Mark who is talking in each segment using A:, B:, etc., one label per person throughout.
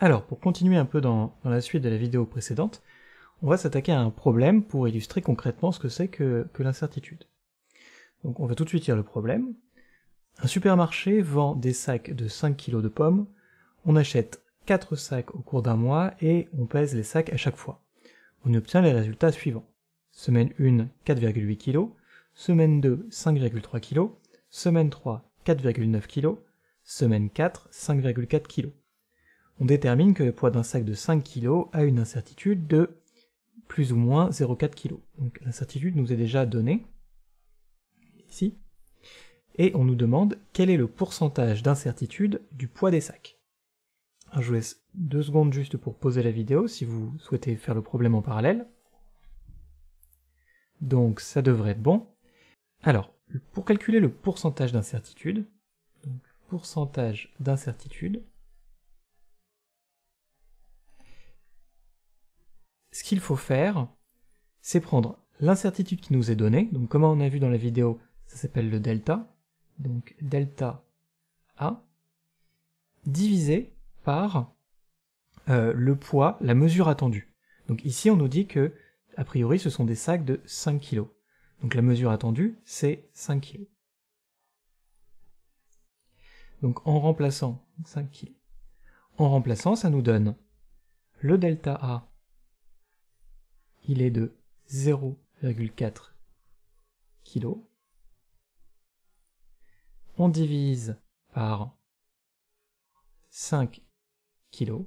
A: Alors, pour continuer un peu dans, la suite de la vidéo précédente, on va s'attaquer à un problème pour illustrer concrètement ce que c'est que, l'incertitude. Donc on va tout de suite lire le problème. Un supermarché vend des sacs de 5 kg de pommes, on achète 4 sacs au cours d'un mois et on pèse les sacs à chaque fois. On obtient les résultats suivants. Semaine 1, 4,8 kg, semaine 2, 5,3 kg, semaine 3, 4,9 kg, semaine 4, 5,4 kg on détermine que le poids d'un sac de 5 kg a une incertitude de plus ou moins 0,4 kg. Donc l'incertitude nous est déjà donnée, ici, et on nous demande quel est le pourcentage d'incertitude du poids des sacs. je vous laisse deux secondes juste pour poser la vidéo si vous souhaitez faire le problème en parallèle. Donc ça devrait être bon. Alors, pour calculer le pourcentage d'incertitude, pourcentage d'incertitude, ce qu'il faut faire, c'est prendre l'incertitude qui nous est donnée, donc comme on a vu dans la vidéo, ça s'appelle le delta, donc delta A, divisé par euh, le poids, la mesure attendue. Donc ici, on nous dit que, a priori, ce sont des sacs de 5 kg. Donc la mesure attendue, c'est 5 kg. Donc en remplaçant 5 kg. En remplaçant, ça nous donne le delta A il est de 0,4 kg. On divise par 5 kg.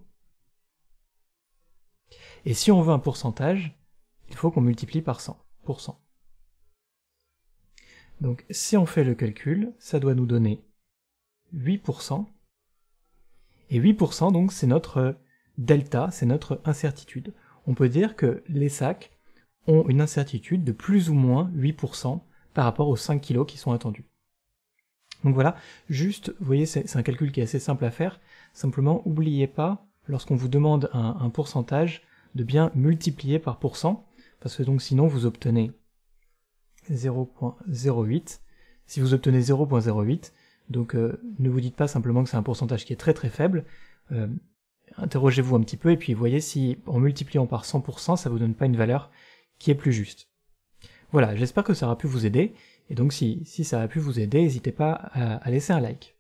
A: Et si on veut un pourcentage, il faut qu'on multiplie par 100%. Donc si on fait le calcul, ça doit nous donner 8%. Et 8% donc c'est notre delta, c'est notre incertitude on peut dire que les sacs ont une incertitude de plus ou moins 8% par rapport aux 5 kg qui sont attendus. Donc voilà, juste, vous voyez, c'est un calcul qui est assez simple à faire. Simplement, n'oubliez pas, lorsqu'on vous demande un, pourcentage, de bien multiplier par pourcent, parce que donc sinon vous obtenez 0.08. Si vous obtenez 0.08, donc euh, ne vous dites pas simplement que c'est un pourcentage qui est très très faible, euh, interrogez-vous un petit peu et puis voyez si en multipliant par 100%, ça vous donne pas une valeur qui est plus juste. Voilà, j'espère que ça aura pu vous aider, et donc si, si ça a pu vous aider, n'hésitez pas à, à laisser un like.